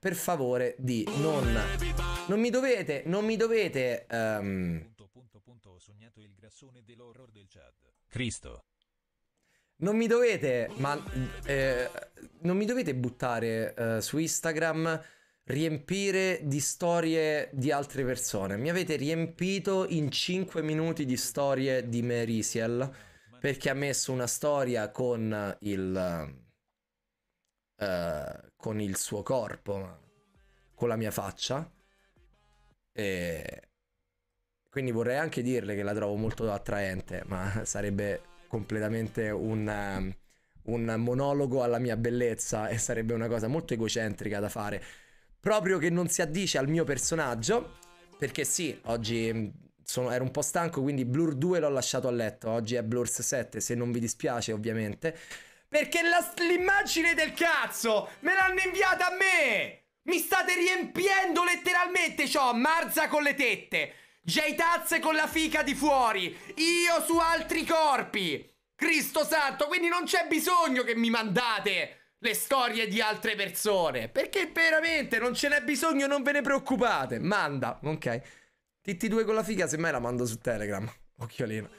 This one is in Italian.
per favore di non... Non mi dovete, non mi dovete... Ehm, Cristo. Non mi dovete, ma... Eh, non mi dovete buttare eh, su Instagram riempire di storie di altre persone. Mi avete riempito in 5 minuti di storie di Merisiel perché ha messo una storia con il eh, con il suo corpo, con la mia faccia. E quindi vorrei anche dirle che la trovo molto attraente, ma sarebbe completamente un, ehm, un monologo alla mia bellezza e sarebbe una cosa molto egocentrica da fare. Proprio che non si addice al mio personaggio, perché sì, oggi mm, sono, ero un po' stanco, quindi Blur 2 l'ho lasciato a letto. Oggi è Blur 7, se non vi dispiace ovviamente. Perché l'immagine del cazzo me l'hanno inviata a me! Mi state riempiendo letteralmente, ciò, Marza con le tette, J-Taz con la fica di fuori, io su altri corpi! Cristo santo, quindi non c'è bisogno che mi mandate le storie di altre persone, perché veramente non ce n'è bisogno, non ve ne preoccupate, manda, ok. TT2 con la figa, semmai la mando su Telegram, occhiolino.